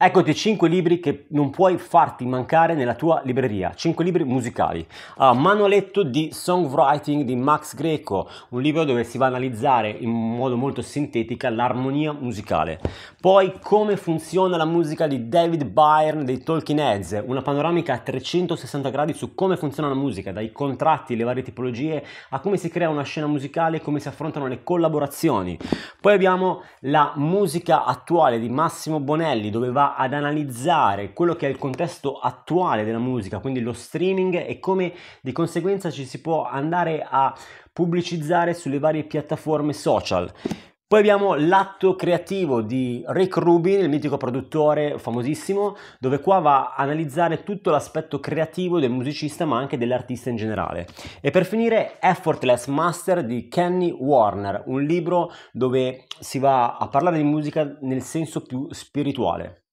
Eccoti 5 libri che non puoi farti mancare nella tua libreria, 5 libri musicali. Uh, ah, manualetto di Songwriting di Max Greco, un libro dove si va a analizzare in modo molto sintetico l'armonia musicale. Poi Come funziona la musica di David Byrne dei Talking Heads, una panoramica a 360 gradi su come funziona la musica, dai contratti, le varie tipologie, a come si crea una scena musicale, come si affrontano le collaborazioni. Poi abbiamo la musica attuale di Massimo Bonelli dove va ad analizzare quello che è il contesto attuale della musica, quindi lo streaming e come di conseguenza ci si può andare a pubblicizzare sulle varie piattaforme social. Poi abbiamo l'atto creativo di Rick Rubin, il mitico produttore famosissimo, dove qua va a analizzare tutto l'aspetto creativo del musicista ma anche dell'artista in generale. E per finire Effortless Master di Kenny Warner, un libro dove si va a parlare di musica nel senso più spirituale.